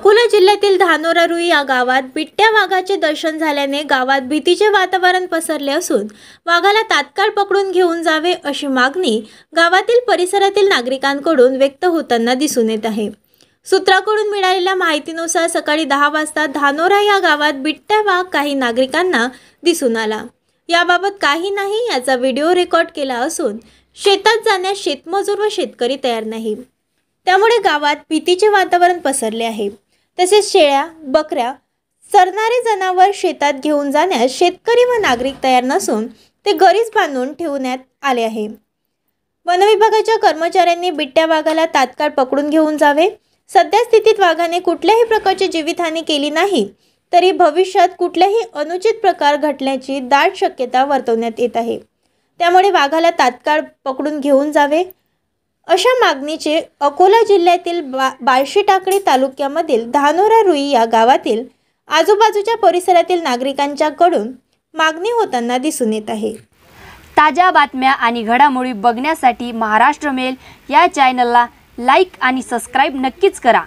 अकोला जिल्ह्यातील धानोरा रुई या गावात बिट्ट्या वाघाचे दर्शन झाल्याने गावात भीतीचे वातावरण पसरले असून वाघाला तात्काळ पकडून घेऊन जावे अशी मागणी गावातील परिसरातील नागरिकांकडून व्यक्त होताना दिसून येत आहे सूत्राकडून मिळालेल्या माहितीनुसार सकाळी दहा वाजता धानोरा या गावात बिट्ट्या वाघ काही नागरिकांना दिसून आला याबाबत काही नाही याचा व्हिडिओ रेकॉर्ड केला असून शेतात जाण्यास शेतमजूर व शेतकरी तयार नाही त्यामुळे गावात भीतीचे वातावरण पसरले आहे तसेच शेळ्या बकऱ्या चरणारे जनावर शेतात घेऊन जाण्यास शेतकरी व नागरिक तयार नसून ते घरीच बांधून ठेवण्यात आले आहे वनविभागाच्या कर्मचाऱ्यांनी बिट्ट्या वाघाला तात्काळ पकडून घेऊन जावे सध्या स्थितीत वाघाने कुठल्याही प्रकारची जीवितहानी केली नाही तरी भविष्यात कुठलेही अनुचित प्रकार घटण्याची दाट शक्यता वर्तवण्यात येत आहे त्यामुळे वाघाला तात्काळ पकडून घेऊन जावे अशा मागणीचे अकोला जिल्ह्यातील बा बाळशी टाकळी तालुक्यामधील धानोरा रुई या गावातील आजूबाजूच्या परिसरातील नागरिकांच्याकडून मागणी होताना दिसून येत आहे ताज्या बातम्या आणि घडामोडी बघण्यासाठी महाराष्ट्र मेल या चॅनलला लाईक आणि सबस्क्राईब नक्कीच करा